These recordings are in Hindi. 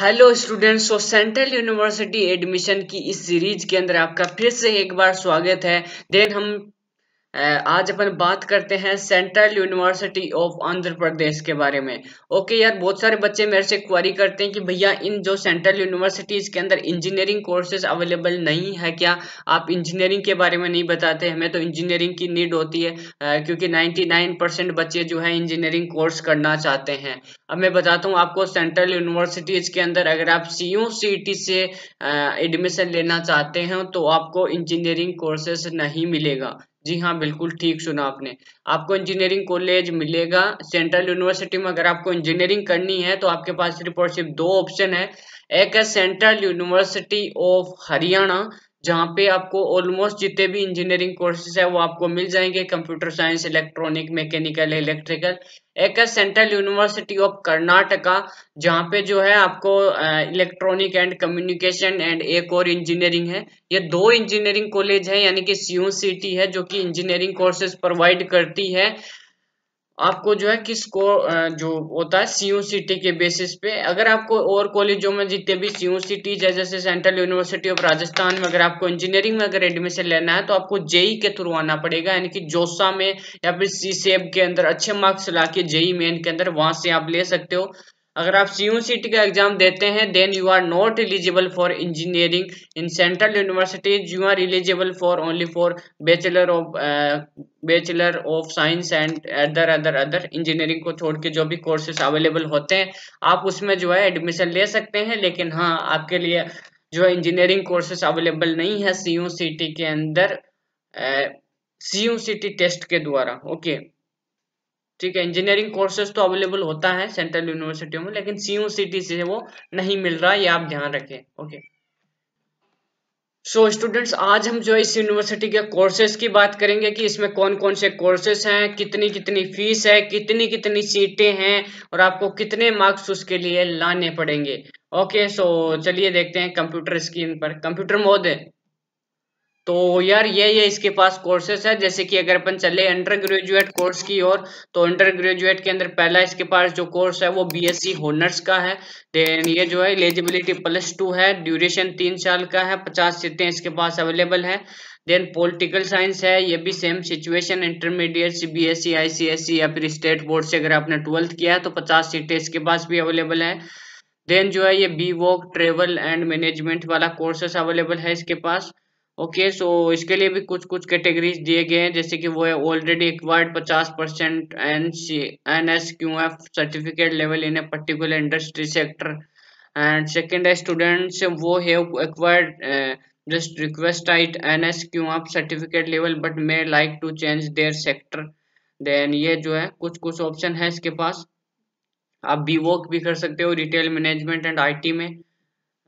Hello students so central university admission की इस सीरीज के अंदर आपका फिर से एक बार स्वागत है देन हम आज अपन बात करते हैं central university of Andhra Pradesh के बारे में ओके यार बहुत सारे बच्चे मेरे से क्वारी करते हैं कि भैया इन जो सेंट्रल यूनिवर्सिटीज़ के अंदर इंजीनियरिंग कोर्सेज अवेलेबल नहीं है क्या आप इंजीनियरिंग के बारे में नहीं बताते हमें तो इंजीनियरिंग की नीड होती है क्योंकि नाइन्टी बच्चे जो है इंजीनियरिंग कोर्स करना चाहते हैं अब मैं बताता हूँ आपको सेंट्रल यूनिवर्सिटीज़ के अंदर अगर आप सी यू से एडमिशन लेना चाहते हैं तो आपको इंजीनियरिंग कोर्सेज नहीं मिलेगा जी हाँ बिल्कुल ठीक सुना आपने आपको इंजीनियरिंग कॉलेज मिलेगा सेंट्रल यूनिवर्सिटी में अगर आपको इंजीनियरिंग करनी है तो आपके पास सिर्फ और सिर्फ दो ऑप्शन है एक है सेंट्रल यूनिवर्सिटी ऑफ हरियाणा जहाँ पे आपको ऑलमोस्ट जितने भी इंजीनियरिंग कोर्सेज है वो आपको मिल जाएंगे computer science electronic mechanical electrical एक है सेंट्रल यूनिवर्सिटी ऑफ कर्नाटका जहाँ पे जो है आपको इलेक्ट्रॉनिक एंड कम्युनिकेशन एंड एक और इंजीनियरिंग है ये दो इंजीनियरिंग कॉलेज है यानी कि सी है जो कि इंजीनियरिंग कोर्सेज प्रोवाइड करती है आपको जो है किसको जो होता है सी सिटी के बेसिस पे अगर आपको और कॉलेजों में जितने भी सी सिटीज है जैसे सेंट्रल यूनिवर्सिटी ऑफ राजस्थान में अगर आपको इंजीनियरिंग में अगर एडमिशन लेना है तो आपको जेई e के थ्रू आना पड़ेगा यानी कि जोसा में या फिर सी सेब e के अंदर अच्छे मार्क्स ला के जेई मेन e के अंदर वहां से आप ले सकते हो अगर आप सी यू सीट का एग्जाम देते हैं then you are not eligible for engineering in central universities you are eligible for only for bachelor of bachelor of science and other other other engineering को छोड़ के जो भी कोर्सेज अवेलेबल होते हैं आप उसमें जो है एडमिशन ले सकते हैं लेकिन हाँ आपके लिए जो इंजीनियरिंग कोर्सेज अवेलेबल नहीं है सी यू सी टी के अंदर C U C T test के द्वारा ओके okay. ठीक है इंजीनियरिंग कोर्सेज तो अवेलेबल होता है सेंट्रल यूनिवर्सिटियों में लेकिन सीयू सिटी से वो नहीं मिल रहा ये आप ध्यान रखें ओके सो so, स्टूडेंट्स आज हम जो इस यूनिवर्सिटी के कोर्सेज की बात करेंगे कि इसमें कौन कौन से कोर्सेज हैं कितनी कितनी फीस है कितनी कितनी सीटें हैं और आपको कितने मार्क्स उसके लिए लाने पड़ेंगे ओके सो चलिए देखते हैं कंप्यूटर स्क्रीन पर कंप्यूटर महोदय तो यार ये ये इसके पास कोर्सेस है जैसे कि अगर अपन चले अंडर ग्रेजुएट कोर्स की ओर तो अंडर ग्रेजुएट के अंदर पहला इसके पास जो कोर्स है वो बीएससी होनर्स e का है देन ये जो है एलिजिबिलिटी प्लस टू है ड्यूरेशन तीन साल का है पचास सीटें इसके पास अवेलेबल है देन पॉलिटिकल साइंस है ये भी same situation intermediate C B S C I C S C या फिर स्टेट बोर्ड से अगर आपने ट्वेल्थ किया है तो पचास सीटें इसके पास भी अवेलेबल है देन जो है ये B voc travel and management वाला कोर्सेस अवेलेबल है इसके पास ओके सो इसके लिए भी कुछ कुछ कैटेगरीज दिए गए हैं जैसे कि वो है already acquired 50 percent N C N S Q F certificate level in a particular industry sector and second है स्टूडेंट्स वो है जस्ट रिक्वेस्ट आइट N S Q F certificate level but may like to change their sector then ये जो है कुछ कुछ ऑप्शन है इसके पास आप बी वर्क भी कर सकते हो retail management and I T में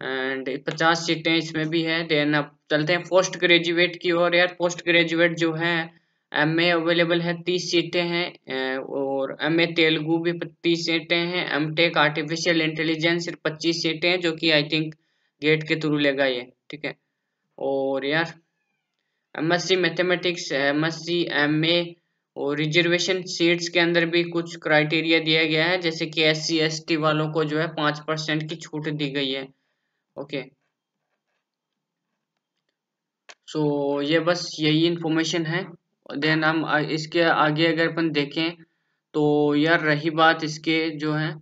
एंड पचास सीटें इसमें भी है देन अब चलते हैं पोस्ट ग्रेजुएट की ओर यार पोस्ट ग्रेजुएट जो है एम अवेलेबल है तीस सीटें हैं और एम ए तेलुगु भी तीस सीटें हैं एम टेक आर्टिफिशियल इंटेलिजेंस सिर्फ पच्चीस सीटें हैं जो कि आई थिंक गेट के थ्रू लेगा ये ठीक है और यार M S C mathematics M S C M A और रिजर्वेशन सीट्स के अंदर भी कुछ क्राइटेरिया दिया गया है जैसे कि एस सी एस टी वालों को जो है पाँच परसेंट की छूट दी गई है ओके सो ये बस यही इंफॉर्मेशन है देन हम इसके आगे अगर अपन देखें तो यार रही बात इसके जो है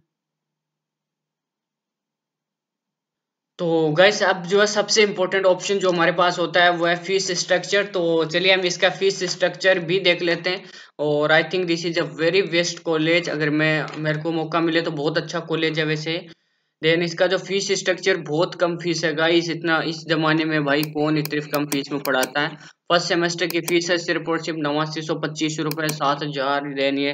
तो गैस अब जो है सबसे इम्पोर्टेंट ऑप्शन जो हमारे पास होता है वो है फीस स्ट्रक्चर तो चलिए हम इसका फीस स्ट्रक्चर भी देख लेते हैं और I think this is a very best college अगर मैं मेरे को मौका मिले तो बहुत अच्छा कॉलेज है वैसे देन इसका जो फीस स्ट्रक्चर बहुत कम फीस है गाइस इतना इस जमाने में भाई कौन इतनी कम फीस में पढ़ाता है फर्स्ट सेमेस्टर की फीस है सिर्फ और सिर्फ नवासी सौ पच्चीस रुपये सात हजार देन ये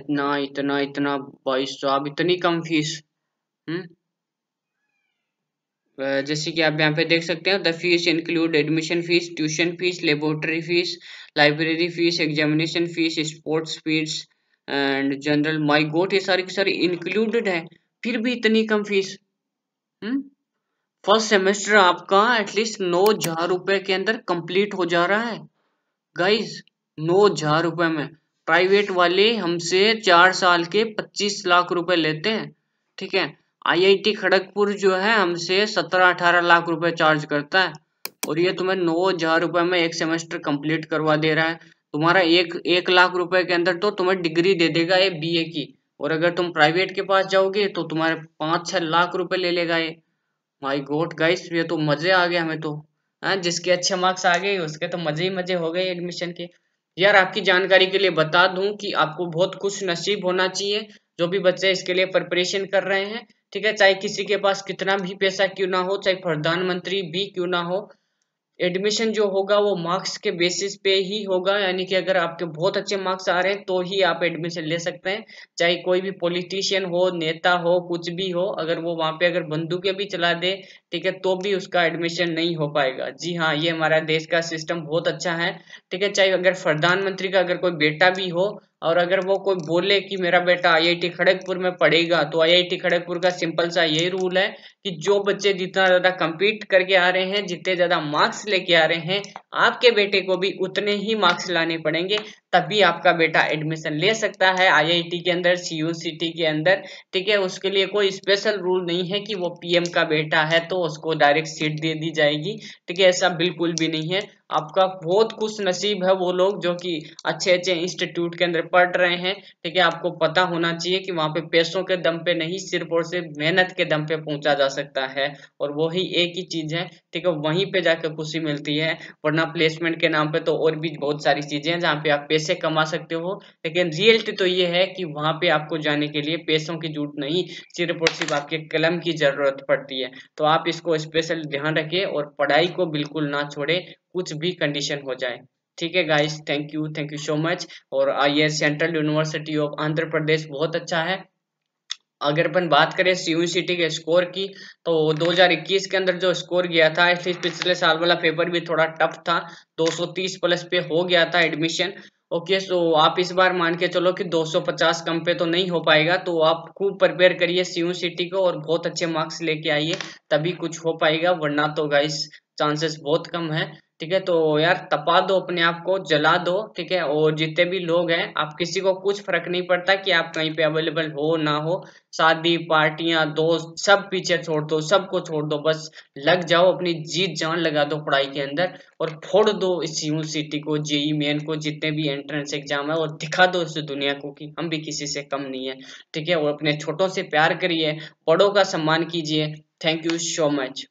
इतना इतना इतना सौ साहब इतनी कम फीस हम्म? जैसे कि आप यहाँ पे देख सकते हैं the fees include admission fees tuition fees laboratory fees library fees examination fees sports fees and general माई गोट ये सारी की सारी इंक्लूडेड है फिर भी इतनी कम फीस फर्स्ट सेमेस्टर आपका एटलीस्ट नौ हजार रुपए के अंदर कंप्लीट हो जा रहा है गाइस नौ हजार रुपए में प्राइवेट वाले हमसे चार साल के पच्चीस लाख रुपए लेते हैं ठीक है आईआईटी खड़गपुर जो है हमसे सत्रह अठारह लाख रुपए चार्ज करता है और ये तुम्हें नौ हजार रुपए में एक सेमेस्टर कंप्लीट करवा दे रहा है तुम्हारा एक एक लाख रुपए के अंदर तो तुम्हें डिग्री दे देगा ये बीए की और अगर तुम प्राइवेट के पास जाओगे तो तुम्हारे पांच छह लाख रुपए ले लेगा ये माई गोट गाइस ये तो मजे आ गए हमें तो है हाँ, जिसके अच्छे मार्क्स आ गए उसके तो मजे ही मजे हो गए एडमिशन के यार आपकी जानकारी के लिए बता दूं कि आपको बहुत कुछ नसीब होना चाहिए जो भी बच्चे इसके लिए प्रिपरेशन कर रहे हैं ठीक है चाहे किसी के पास कितना भी पैसा क्यों ना हो चाहे प्रधानमंत्री भी क्यों ना हो एडमिशन जो होगा वो मार्क्स के बेसिस पे ही होगा यानी कि अगर आपके बहुत अच्छे मार्क्स आ रहे हैं तो ही आप एडमिशन ले सकते हैं चाहे कोई भी पॉलिटिशियन हो नेता हो कुछ भी हो अगर वो वहाँ पे अगर बंदूकें भी चला दे ठीक है तो भी उसका एडमिशन नहीं हो पाएगा जी हाँ ये हमारा देश का सिस्टम बहुत अच्छा है ठीक है चाहे अगर प्रधानमंत्री का अगर कोई बेटा भी हो और अगर वो कोई बोले कि मेरा बेटा आईआईटी खड़गपुर में पढ़ेगा तो आईआईटी खड़गपुर का सिंपल सा यही रूल है कि जो बच्चे जितना ज़्यादा कम्पीट करके आ रहे हैं जितने ज़्यादा मार्क्स लेके आ रहे हैं आपके बेटे को भी उतने ही मार्क्स लाने पड़ेंगे तभी आपका बेटा एडमिशन ले सकता है आईआईटी के अंदर सीयूसीटी के अंदर ठीक है उसके लिए कोई स्पेशल रूल नहीं है कि वो पीएम का बेटा है तो उसको डायरेक्ट सीट दे दी जाएगी ठीक है ऐसा बिल्कुल भी नहीं है आपका बहुत खुश नसीब है वो लोग जो कि अच्छे अच्छे इंस्टीट्यूट के अंदर पढ़ रहे हैं ठीक है आपको पता होना चाहिए कि वहाँ पे पैसों के दम पे नहीं सिर्फ और सिर्फ मेहनत के दम पे पहुंचा जा सकता है और वही एक ही चीज है ठीक है वहीं पे जाकर खुशी मिलती है वरना प्लेसमेंट के नाम पे तो और भी बहुत सारी चीजें हैं जहाँ पे आप पैसे कमा सकते हो लेकिन रियलिटी तो ये है कि वहां पे आपको जाने के लिए पैसों की जरूरत नहीं सिर्फ और सिर्फ आपके कलम की ज़रूरत पड़ती है तो आप इसको स्पेशल ध्यान रखें और पढ़ाई को बिल्कुल ना छोड़े कुछ भी कंडीशन हो जाए ठीक है guys thank you thank you so much और ये central university of Andhra Pradesh बहुत अच्छा है अगर अपन बात करें यूनिवर्सिटी के स्कोर की तो 2021 के अंदर जो स्कोर गया था इसलिए पिछले साल वाला पेपर भी थोड़ा टफ था 230 प्लस पे हो गया था एडमिशन ओके सो आप इस बार मान के चलो कि 250 कम पे तो नहीं हो पाएगा तो आप खूब प्रिपेयर करिए सी सिटी को और बहुत अच्छे मार्क्स लेके आइए तभी कुछ हो पाएगा वरना तो गाइस चांसेस बहुत कम है ठीक है तो यार तपा दो अपने आप को जला दो ठीक है और जितने भी लोग हैं आप किसी को कुछ फर्क नहीं पड़ता कि आप कहीं पे अवेलेबल हो ना हो शादी पार्टियां दोस्त सब पीछे छोड़ दो सबको छोड़ दो बस लग जाओ अपनी जीत जान लगा दो पढ़ाई के अंदर और फोड़ दो इस यूनिवर्सिटी को जेई मेन को जितने भी एंट्रेंस एग्जाम है और दिखा दो इस दुनिया को कि हम भी किसी से कम नहीं है ठीक है और अपने छोटों से प्यार करिए बड़ों का सम्मान कीजिए थैंक यू सो मच